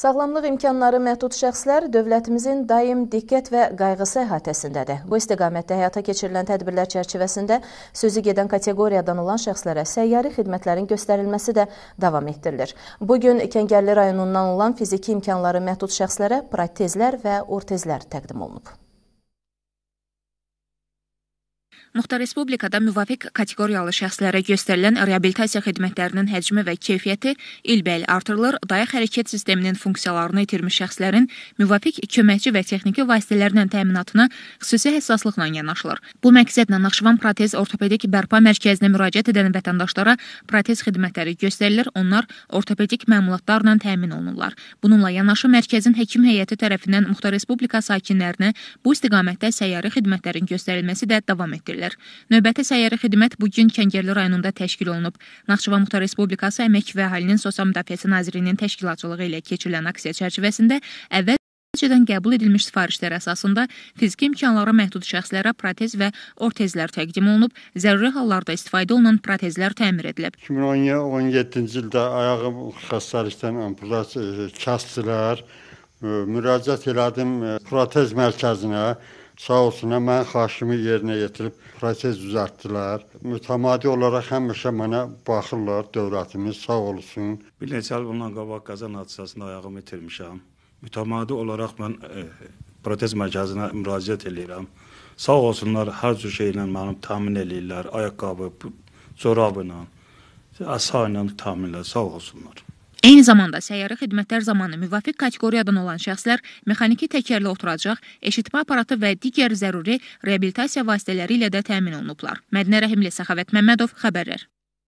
Sağlamlıq imkanları məhdud şəxslər dövlətimizin daim diqqət və qayğısı əhatəsindədir. Bu istiqamətdə həyata keçirilən tədbirlər çərçivəsində sözü gedən kateqoriyadan olan şəxslərə səyyari xidmətlərin göstərilməsi də davam etdirilir. Bu gün Kəngərli rayonundan olan fiziki imkanları məhdud şəxslərə protezlər və ortezlər təqdim olunub. Muxtar Respublikada müvafiq kateqoriyalı şəxslərə göstərilən reabilitasiya xidmətlərinin həcmi və keyfiyyəti ilbəil artırılır, dayaq hərəkət sisteminin funksiyalarını itirmiş şəxslərin müvafiq köməkçi və texniki vasitələrlə təminatına xüsusi həssaslıqla yanaşılır. Bu məqsədlə Naxçıvan Protez Ortopedik Bərpa Mərkəzinə müraciət edən vətəndaşlara protez xidmətləri göstərilir, onlar ortopedik məmulatlarla təmin olunurlar. Bununla yanaşı mərkəzin həkim heyəti tərəfindən Muxtar Respublika sakinlərinə bu istiqamətdə səyyari xidmətlərin göstərilməsi də davam etdirilir edərlər. Növbəti səyyarə xidmət bu gün Çəngərli rayonunda təşkil olunub. Naxçıvan Muxtar Respublikası Əmək və Əhalinin Sosial Müdafiəsi Nazirliyinin təşkilatçılığı ilə keçirilən aksiya çərçivəsində əvvəl Əvvəlcədən qəbul edilmiş sifarişlər əsasında fiziki imkanlara məhdud şəxslərə protez və ortezlər təqdim olunub, zəruri hallarda istifadə olunan protezlər təmir edilib. 2017-ci ildə ayağım xəstəlikdən amputasiya e, kəsdilər. E, müraciət elədim e, protez mərkəzinə. Sağ olsunlar mən xahişimi yerinə yetirib proses düzəltdilər. Mütəmadi olaraq həmişə mənə baxırlar dövlətimiz sağ olsun. Bir neçə il bundan qabaq qazan hadisəsində ayağımı itirmişəm. Mütəmadi olaraq mən e, protez mərkəzinə müraciət eləyirəm. Sağ olsunlar hər cür şeylə məni təmin eləyirlər. Ayaqqabı, corabla, əsa ilə təminlər, sağ olsunlar. Eyni zamanda səyyarə xidmətlər zamanı müvafiq kateqoriyadan olan şəxslər mexaniki təkərli oturacaq, eşitmə aparatı və digər zəruri reabilitasiya vasitələri ilə də təmin olunublar. Mədinə Rəhimli, Səxavət Məmmədov xəbərlər.